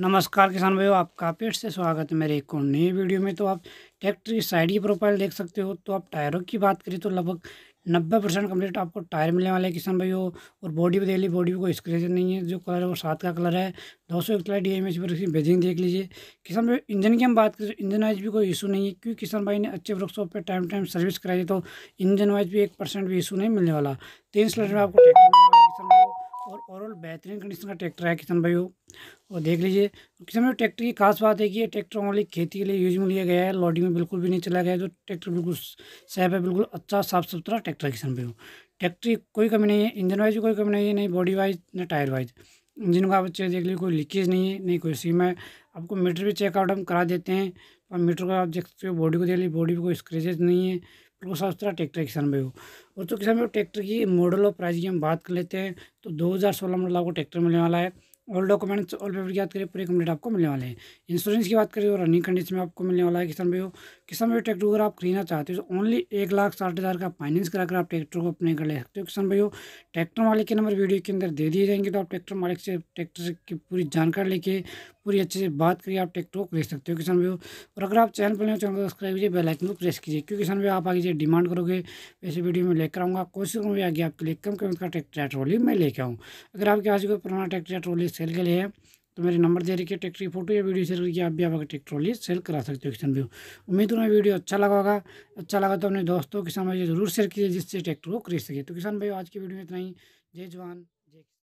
नमस्कार किसान भाइयों आपका पेट से स्वागत है मेरे एक और नई वीडियो में तो आप ट्रैक्टर की साइड की प्रोफाइल देख सकते हो तो आप टायरों की बात करें तो लगभग नब्बे परसेंट कम्प्लीट आपको टायर मिलने वाले किसान भाइयों और बॉडी भी देली बॉडी भी कोई स्क्रेच नहीं है जो कलर है वो सात का कलर है दो सौ इकतला डी एम एच पर इसकी बेजिंग देख लीजिए किसान भाई इंजन की हम बात करें तो इंजन वाइज भी कोई इशू नहीं है क्योंकि किसान भाई ने अच्छे वर्कशॉप पर टाइम टाइम सर्विस कराई तो इंजन वाइज भी एक परसेंट भी इशू नहीं मिलने वाला तीन सिलेंडर में आपको ट्रैक्टर और ओवरऑल बेहतरीन कंडीशन का ट्रैक्टर है किसान भाई और देख लीजिए किसान भाई ट्रैक्टर की खास बात है कि ये ट्रैक्टर ओनली खेती के लिए यूज में लिया गया है लॉडी में बिल्कुल भी नहीं चला गया जो ट्रैक्टर बिल्कुल सैफ है बिल्कुल अच्छा साफ सुथरा ट्रैक्टर है किसान भाई ट्रैक्टर की कोई कमी नहीं है इंजन वाइज कोई कमी नहीं है नहीं बॉडी वाइज ना टायर वाइज इंजन का आप देख लीजिए कोई लीकेज नहीं है नहीं कोई सीम है आपको मीटर भी चेकआउट हम करा देते हैं और मीटर को आप देख सकते हो बॉडी को देख लीजिए बॉडी पर कोई स्क्रेचेज नहीं है बिल्कुल साफ सुथरा ट्रैक्टर किसान भाई हो और तो किसान भाई ट्रैक्टर की मॉडल और प्राइस की हम बात कर लेते हैं तो दो हज़ार सोलह मॉडल आपको ट्रैक्टर मिलने वाला है ऑल डॉक्यूमेंट्स ऑल पेपर की बात करें पूरे कंप्लीट आपको मिलने वाले हैं इंश्योरेंस की बात करें और रनिंग कंडीशन में आपको मिलने वाला है किसान भाई किसान भाई ट्रैक्टर अगर आप खरीदना चाहते हो तो ओनली एक लाख साठ हज़ार का फाइनेंस कराकर आप ट्रैक्टर को अपने घर ले सकते हो किसान भाई ट्रैक्टर मालिक के नंबर वीडियो के अंदर दे दिए जाएंगे तो आप ट्रैक्टर मालिक से ट्रैक्टर की पूरी जानकारी लेके पूरी अच्छे से बात करिए आप ट्रैक्टर को खरीद सकते हो किसान भाई और अगर आप चैनल पर नहीं चैनल को सब्सक्राइब कीजिए बेलाइकन को प्रेस कीजिए क्योंकि किसान भाई आप आगे जो डिमांड करोगे वैसे वीडियो में लेकर आऊँगा कोशिश करूँगी आगे आपके लिए कम कम का ट्रैक्टर ट्रॉली मैं लेकर आऊँ अगर आपके पास कोई पुराना ट्रैक्टर ट्रॉली सेल के लिए है तो मेरे नंबर दे रखिए ट्रैक्टर की फोटो या वीडियो शेयर करके आप भी आप ट्रैक्टर वाली सेल करा सकते हो किसान भी उम्मीद तुम्हें वीडियो अच्छा लगा होगा अच्छा लगा तो अपने दोस्तों किसान भाई जरूर शेयर कीजिए जिससे ट्रैक्टर को खरीद सके तो किसान भाई आज की वीडियो में इतना ही जय जवान